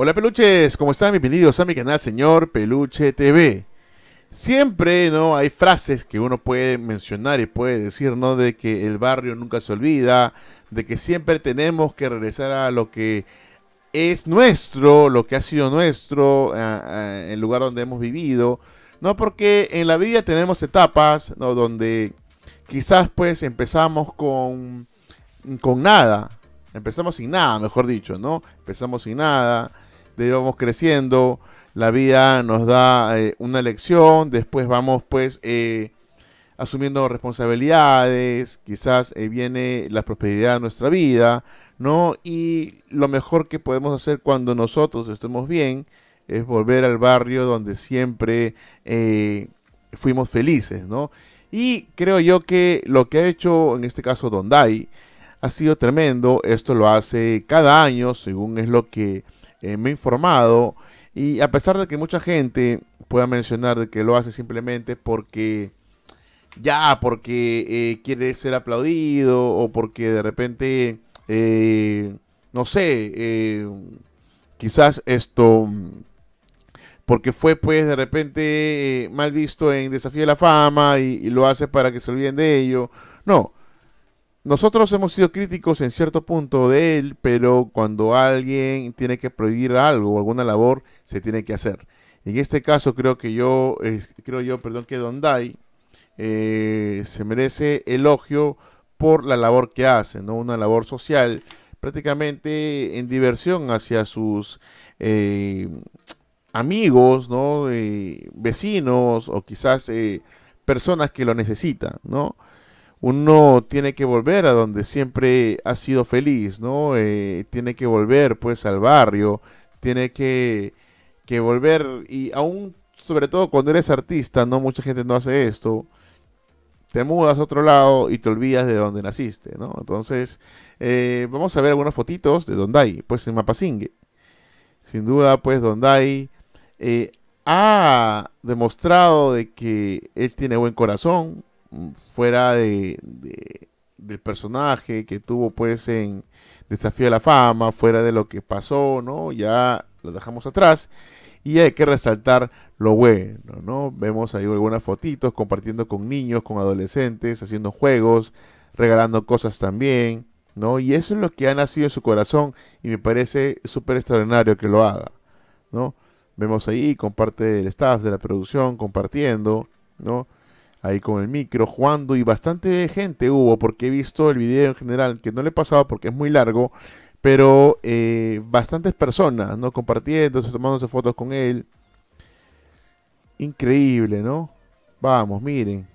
Hola peluches, ¿cómo están? Bienvenidos a mi canal Señor Peluche TV. Siempre, ¿no? Hay frases que uno puede mencionar y puede decir, ¿no? De que el barrio nunca se olvida, de que siempre tenemos que regresar a lo que es nuestro, lo que ha sido nuestro, el lugar donde hemos vivido, ¿no? Porque en la vida tenemos etapas, ¿no? Donde quizás pues empezamos con, con nada, empezamos sin nada, mejor dicho, ¿no? Empezamos sin nada vamos creciendo, la vida nos da eh, una lección, después vamos pues eh, asumiendo responsabilidades, quizás eh, viene la prosperidad de nuestra vida, ¿no? Y lo mejor que podemos hacer cuando nosotros estemos bien es volver al barrio donde siempre fuimos felices, ¿no? Y creo yo que lo que ha hecho en este caso Don Dai ha sido tremendo, esto lo hace cada año, según es lo que eh, me he informado y a pesar de que mucha gente pueda mencionar que lo hace simplemente porque ya, porque eh, quiere ser aplaudido o porque de repente, eh, no sé, quizás esto, porque fue pues de repente mal visto en Desafío de la Fama y lo hace para que se olviden de ello. No, nosotros hemos sido críticos en cierto punto de él, pero cuando alguien tiene que prohibir algo o alguna labor, se tiene que hacer. En este caso creo que yo, creo yo, perdón, que Don eh, se merece elogio por la labor que hace, ¿no? Una labor social, prácticamente en diversión hacia sus eh, amigos, ¿no? Eh, vecinos o quizás eh, personas que lo necesitan, ¿no? uno tiene que volver a donde siempre ha sido feliz, ¿no? Eh, tiene que volver pues al barrio, tiene que, que, volver y aún sobre todo cuando eres artista, ¿no? Mucha gente no hace esto. Te mudas a otro lado y te olvidas de donde naciste, ¿no? Entonces, eh, vamos a ver algunas fotitos de Dondai, pues en Mapasingue. Sin duda, pues Dondai eh, ha demostrado de que él tiene buen corazón, fuera de, del personaje que tuvo pues en Desafío a la Fama, fuera de lo que pasó, ¿no? Ya lo dejamos atrás y hay que resaltar lo bueno, ¿no? Vemos ahí algunas fotitos compartiendo con niños, con adolescentes, haciendo juegos, regalando cosas también, ¿no? Y eso es lo que ha nacido en su corazón y me parece súper extraordinario que lo haga, ¿no? Vemos ahí, comparte el staff de la producción, compartiendo, ¿no? ahí con el micro, jugando y bastante gente hubo, porque he visto el video en general, que no le pasaba porque es muy largo, pero eh, bastantes personas, ¿no? Compartiendo, tomándose fotos con él. Increíble, ¿no? Vamos, miren,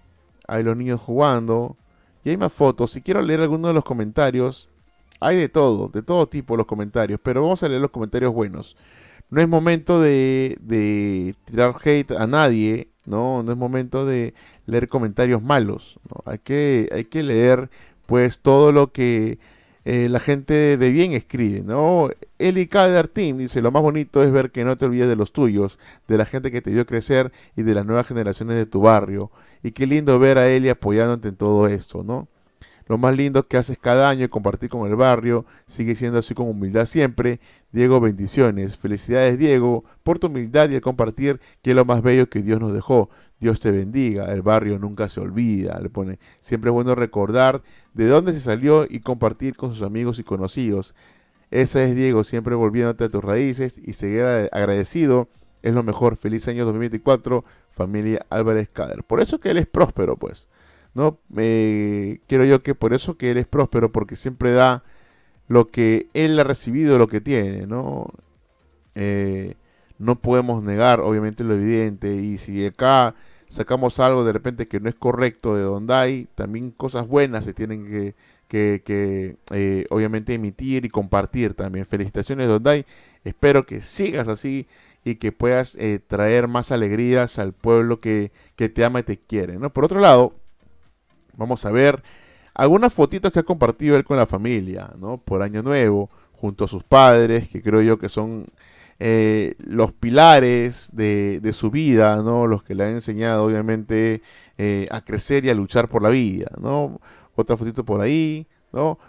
hay los niños jugando. Y hay más fotos. Si quiero leer alguno de los comentarios, hay de todo, de todo tipo los comentarios, pero vamos a leer los comentarios buenos. No es momento de, de tirar hate a nadie, ¿no? No es momento de leer comentarios malos, ¿no? hay, que, hay que leer pues todo lo que eh, la gente de bien escribe, ¿no? Eli Kader Team dice, lo más bonito es ver que no te olvides de los tuyos, de la gente que te vio crecer y de las nuevas generaciones de tu barrio. Y qué lindo ver a Eli apoyándote en todo esto, ¿no? Lo más lindo que haces cada año es compartir con el barrio. Sigue siendo así con humildad siempre. Diego, bendiciones. Felicidades, Diego, por tu humildad y el compartir, que es lo más bello que Dios nos dejó. Dios te bendiga. El barrio nunca se olvida. Le pone, siempre es bueno recordar de dónde se salió y compartir con sus amigos y conocidos. esa es Diego, siempre volviéndote a tus raíces y seguir agradecido. Es lo mejor. Feliz año 2024, familia Álvarez Cader. Por eso que él es próspero, pues. ¿no? quiero yo que por eso que él es próspero, porque siempre da lo que él ha recibido, lo que tiene, ¿no? Eh, no podemos negar, obviamente, lo evidente. Y si acá sacamos algo de repente que no es correcto de donde hay, también cosas buenas se tienen que, eh, obviamente, emitir y compartir también. Felicitaciones, hay Espero que sigas así y que puedas eh, traer más alegrías al pueblo que, que te ama y te quiere, ¿no? Por otro lado, vamos a ver algunas fotitos que ha compartido él con la familia, ¿no? Por Año Nuevo, junto a sus padres, que creo yo que son eh, los pilares de, su vida, ¿no? Los que le han enseñado, obviamente, eh, a crecer y a luchar por la vida, ¿no? Otra fotito por ahí, ¿no?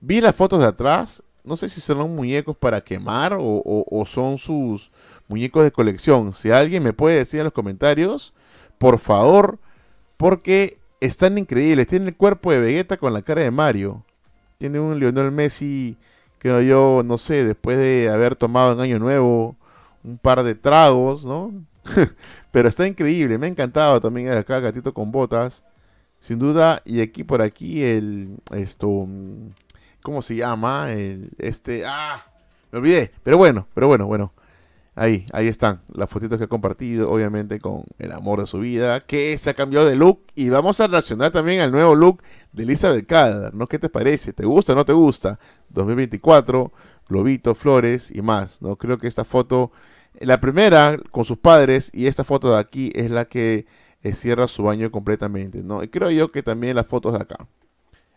Vi las fotos de atrás, no sé si son muñecos para quemar o, o son sus muñecos de colección. Si alguien me puede decir en los comentarios, por favor, porque están increíbles. Tiene el cuerpo de Vegeta con la cara de Mario. Tiene un Lionel Messi que yo, no sé, después de haber tomado en Año Nuevo un par de tragos, ¿no? Pero está increíble. Me ha encantado también acá Gatito con Botas. Sin duda, y aquí por aquí el. Esto. Mm, ¿Cómo se llama? El, este. ¡Ah! Me olvidé. Pero bueno, pero bueno, bueno. Ahí, ahí están las fotitos que ha compartido, obviamente con el amor de su vida, que se ha cambiado de look y vamos a relacionar también al nuevo look de Elizabeth Calder, ¿no? ¿Qué te parece? ¿Te gusta o no te gusta? 2024, globito, flores y más, ¿no? Creo que esta foto, la primera con sus padres y esta foto de aquí es la que eh, cierra su baño completamente, ¿no? Y creo yo que también las fotos de acá.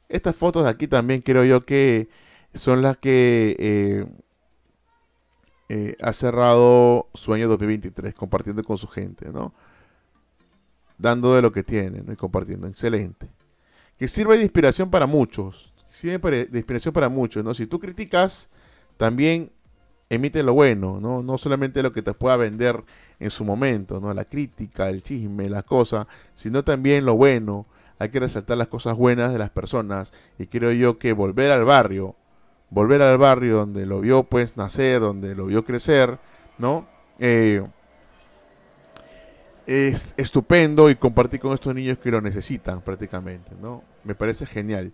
Estas fotos de aquí también creo yo que son las que... Eh, eh, ha cerrado su año 2023 compartiendo con su gente, ¿no? Dando de lo que tiene, ¿no? Y compartiendo, excelente. Que sirve de inspiración para muchos, sirve de inspiración para muchos, ¿no? Si tú criticas, también emite lo bueno, ¿no? No solamente lo que te pueda vender en su momento, ¿no? La crítica, el chisme, las cosas, sino también lo bueno. Hay que resaltar las cosas buenas de las personas y creo yo que volver al barrio, volver al barrio donde lo vio pues nacer, donde lo vio crecer, ¿no? Eh, es estupendo y compartir con estos niños que lo necesitan prácticamente, ¿no? Me parece genial.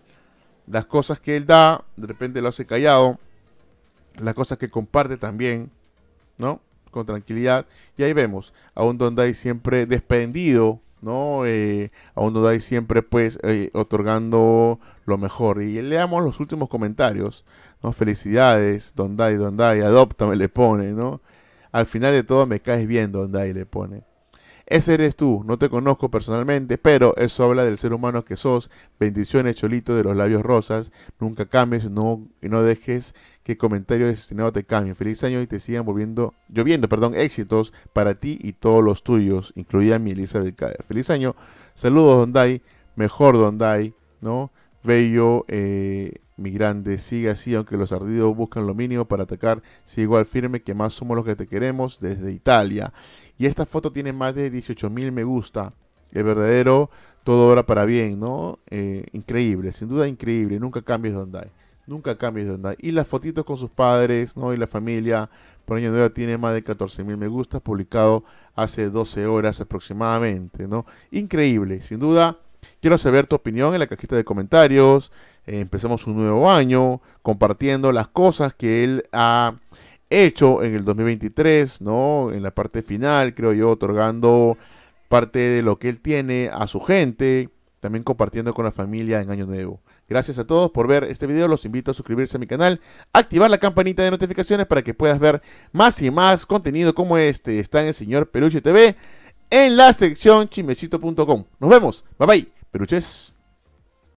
Las cosas que él da, de repente lo hace callado, las cosas que comparte también, ¿no? Con tranquilidad. Y ahí vemos a un hay siempre desprendido ¿no? Eh, a siempre pues eh, otorgando lo mejor. Y leamos los últimos comentarios, ¿no? Felicidades, Don Dai, adóptame, le pone, ¿no? Al final de todo me caes bien, Dai le pone. Ese eres tú, no te conozco personalmente, pero eso habla del ser humano que sos. Bendiciones, Cholito, de los labios rosas. Nunca cambies, no, no dejes que comentarios destinados te cambien. Feliz año y te sigan volviendo, lloviendo, perdón, éxitos para ti y todos los tuyos, incluida mi Elizabeth Feliz año, saludos, Don Dai, mejor Don Dai, ¿no? Bello, eh, mi grande, sigue así, aunque los ardidos buscan lo mínimo para atacar, sigue igual firme que más somos los que te queremos desde Italia. Y esta foto tiene más de 18.000 me gusta. El verdadero todo ahora para bien, ¿no? Eh, increíble, sin duda increíble. Nunca cambies donde hay. Nunca cambies de hay. Y las fotitos con sus padres, ¿no? Y la familia. Por Año Nuevo tiene más de 14.000 me gustas, publicado hace 12 horas aproximadamente, ¿no? Increíble, sin duda. Quiero saber tu opinión en la cajita de comentarios. Eh, empezamos un nuevo año compartiendo las cosas que él ha hecho en el 2023, ¿no? En la parte final, creo yo, otorgando parte de lo que él tiene a su gente, también compartiendo con la familia en Año Nuevo. Gracias a todos por ver este video, los invito a suscribirse a mi canal, activar la campanita de notificaciones para que puedas ver más y más contenido como este. Está en el señor Peluche TV en la sección chimecito.com. Nos vemos, bye bye, peluches.